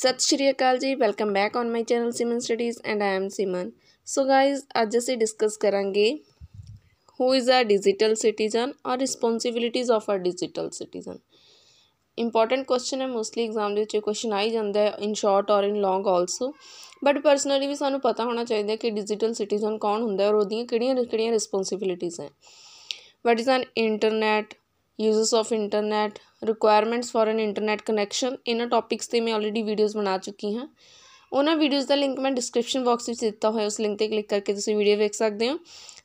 सत श्रीकाल जी welcome back on my channel Simran studies and I am Simran so guys अज अं डिस्कस करेंगे who is a digital citizen और responsibilities of our digital citizen important question है mostly exam question आ ही जाता इन शॉर्ट और in long also but personally भी सूँ पता होना चाहिए कि डिजिटल सिटीजन कौन होंगे और वोदिया रिस्पोंसिबिलिटीज़ हैं what is an internet use of internet requirements for an internet connection इन्ह टॉपिक्स से मैं ऑलरेडी वीडियोज़ बना चुकी हाँ उन्होंने वीडियोज़ का लिंक मैं डिस्क्रिप्शन बॉक्स में दिता हुआ उस लिंक पर क्लिक करके वीडियो देख सकते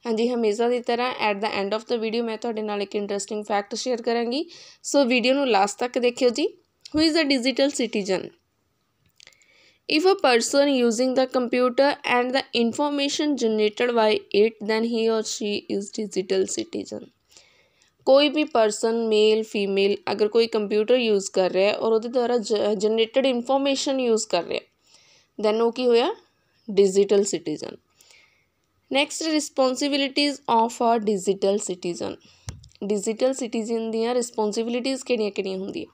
हाँ जी हमेशा की तरह at the end of the video मैं थोड़े तो न एक इंट्रस्टिंग फैक्ट शेयर करेंगी सो so, वीडियो लास्ट तक देखियो जी who is a digital citizen if a person using the computer and the information generated by it then he और शी इज़ डिजिटल सिटीजन कोई भी पर्सन मेल फीमेल अगर कोई computer use कर रहा है और वो द्वारा जनरेटेड इंफॉर्मेशन यूज़ कर रहा है दैन वो की होया digital citizen next responsibilities of a digital citizen digital citizen दिया दिस्पोंसीबिलिटीज़ के होंगे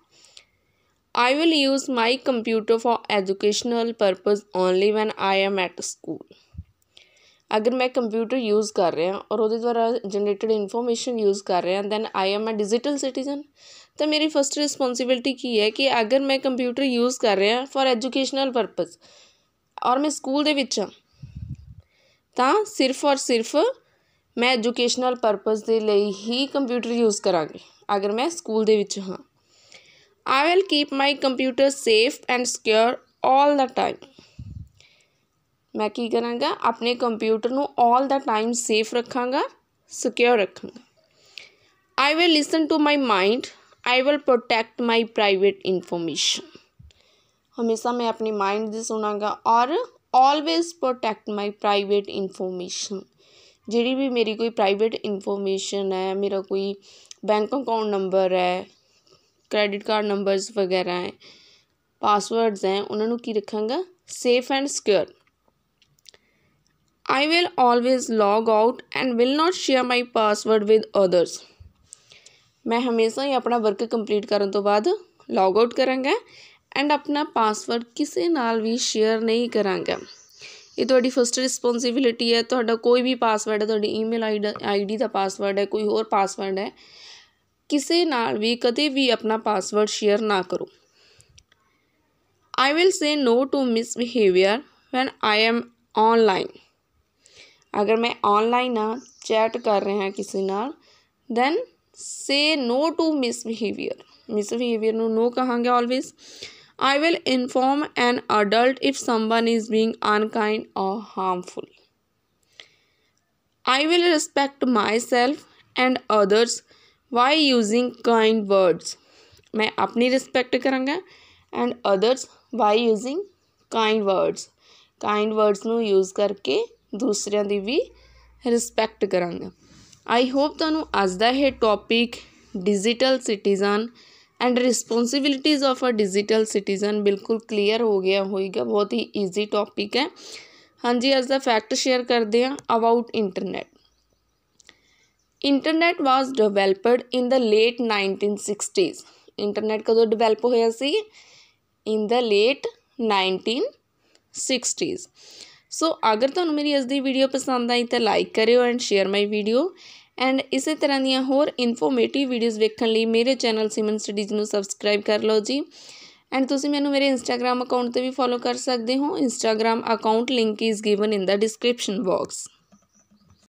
I will use my computer for educational purpose only when I am at school अगर मैं कंप्यूटर यूज़ कर रहा और द्वारा जनरेटेड इन्फॉर्मेशन यूज़ कर रहा then I am a digital citizen तो मेरी फस्ट रिस्पॉन्सिबिलिटी की है कि अगर मैं कंप्यूटर यूज़ कर रहा हाँ फॉर एजुकेशनल परपज और मैं स्कूल के सिर्फ और सिर्फ मैं एजुकेशनल परपज़ के लिए ही कंप्यूटर यूज़ करा अगर मैं स्कूल के हाँ I will keep my computer safe and secure all the time मैं कि करा अपने computer all the time safe रखा सिक्योर रखा I will listen to my mind I will protect my private information हमेशा मैं अपनी माइंड से सुनागा और always protect my private information जी भी मेरी कोई प्राइवेट इन्फॉर्मेशन है मेरा कोई बैंक अकाउंट नंबर है क्रैडिट कार्ड नंबर वगैरह है पासवर्ड्स हैं उन्होंने की रखागा safe and secure I will always log out and will not share my password with others. ਮੈਂ ਹਮੇਸ਼ਾ ਹੀ ਆਪਣਾ ਵਰਕ ਕੰਪਲੀਟ ਕਰਨ ਤੋਂ ਬਾਅਦ ਲੌਗ ਆਊਟ ਕਰਾਂਗਾ ਐਂਡ ਆਪਣਾ ਪਾਸਵਰਡ ਕਿਸੇ ਨਾਲ ਵੀ ਸ਼ੇਅਰ ਨਹੀਂ ਕਰਾਂਗਾ ਇਹ ਤੁਹਾਡੀ ਫਸਟ ਰਿਸਪੌਂਸਿਬਿਲਿਟੀ ਹੈ ਤੁਹਾਡਾ ਕੋਈ ਵੀ ਪਾਸਵਰਡ ਹੈ ਤੁਹਾਡੀ ਈਮੇਲ ਆਈਡੀ ਦਾ ਪਾਸਵਰਡ ਹੈ ਕੋਈ ਹੋਰ ਪਾਸਵਰਡ ਹੈ ਕਿਸੇ ਨਾਲ ਵੀ ਕਦੇ ਵੀ ਆਪਣਾ ਪਾਸਵਰਡ ਸ਼ੇਅਰ ਨਾ ਕਰੋ I will say no to misbehaviour when I am online अगर मैं ऑनलाइन ना चैट कर रहे हैं किसी नाल then say no to misbehaviour misbehaviour no कहेंगे always I will inform an adult if someone is being unkind और harmful I will respect myself and others by using kind words मैं अपनी respect करूँगा and others by using kind words kind words नूज करके दूसर की भी respect करा आई होप तो अज यह topic digital citizen and responsibilities of a digital citizen बिल्कुल क्लीयर हो गया होगा बहुत ही ईजी टॉपिक है हाँ जी अज्ञा फैक्ट शेयर करते हैं about internet internet was developed in the late nineteen sixties internet कदों डिवेलप होया in the late nineteen sixties ਸੋ ਅਗਰ ਤੁਹਾਨੂੰ ਮੇਰੀ ਅੱਜ ਦੀ ਵੀਡੀਓ ਪਸੰਦ ਆਈ ਤਾਂ ਲਾਈਕ ਕਰਿਓ and share my video and ਇਸੇ ਤਰ੍ਹਾਂ ਦੀਆਂ ਹੋਰ ਇਨਫੋਰਮੇਟਿਵ ਵੀਡੀਓਜ਼ ਵੇਖਣ ਲਈ ਮੇਰੇ ਚੈਨਲ ਸਿਮਨ ਸਟੱਡੀਜ਼ ਨੂੰ ਸਬਸਕ੍ਰਾਈਬ ਕਰ ਲਓ ਜੀ ਐਂਡ ਤੁਸੀਂ ਮੈਨੂੰ ਮੇਰੇ ਇੰਸਟਾਗ੍ਰam ਅਕਾਊਂਟ ਤੇ ਵੀ ਫੋਲੋ ਕਰ ਸਕਦੇ ਹੋ Instagram account link is given in the description box